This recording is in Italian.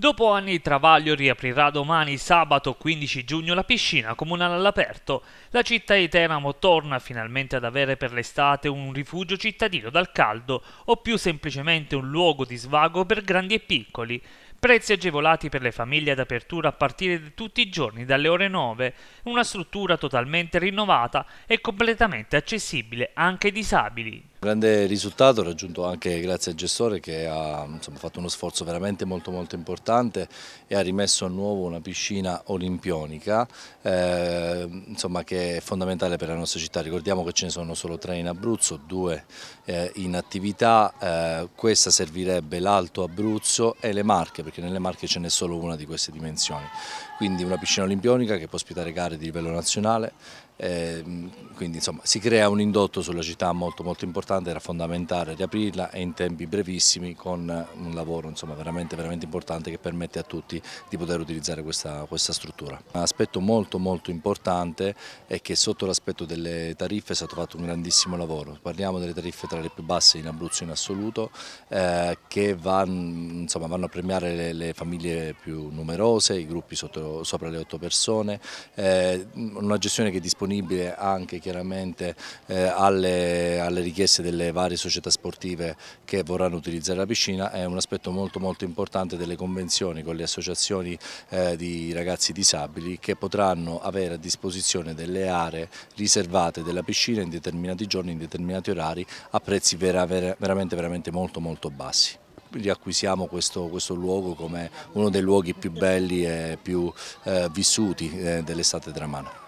Dopo anni di Travaglio riaprirà domani sabato 15 giugno la piscina comunale all'aperto. La città di Teramo torna finalmente ad avere per l'estate un rifugio cittadino dal caldo o più semplicemente un luogo di svago per grandi e piccoli. Prezzi agevolati per le famiglie ad apertura a partire da tutti i giorni dalle ore 9, una struttura totalmente rinnovata e completamente accessibile anche ai disabili. Grande risultato raggiunto anche grazie al gestore che ha insomma, fatto uno sforzo veramente molto molto importante e ha rimesso a nuovo una piscina olimpionica eh, insomma, che è fondamentale per la nostra città. Ricordiamo che ce ne sono solo tre in Abruzzo, due eh, in attività, eh, questa servirebbe l'Alto Abruzzo e le Marche perché nelle Marche ce n'è solo una di queste dimensioni. Quindi una piscina olimpionica che può ospitare gare di livello nazionale, ehm, quindi insomma, si crea un indotto sulla città molto molto importante importante, era fondamentale riaprirla e in tempi brevissimi con un lavoro insomma, veramente, veramente importante che permette a tutti di poter utilizzare questa, questa struttura. Un aspetto molto molto importante è che sotto l'aspetto delle tariffe è stato fatto un grandissimo lavoro, parliamo delle tariffe tra le più basse in Abruzzo in assoluto eh, che vanno, insomma, vanno, a premiare le, le, famiglie più numerose, i gruppi sotto, sopra le otto persone, eh, una gestione che è disponibile anche chiaramente eh, alle, alle richieste interesse delle varie società sportive che vorranno utilizzare la piscina è un aspetto molto molto importante delle convenzioni con le associazioni eh, di ragazzi disabili che potranno avere a disposizione delle aree riservate della piscina in determinati giorni, in determinati orari a prezzi vera, vera, veramente, veramente molto molto bassi riacquisiamo questo, questo, luogo come uno dei luoghi più belli e più eh, vissuti eh, dell'estate dramana.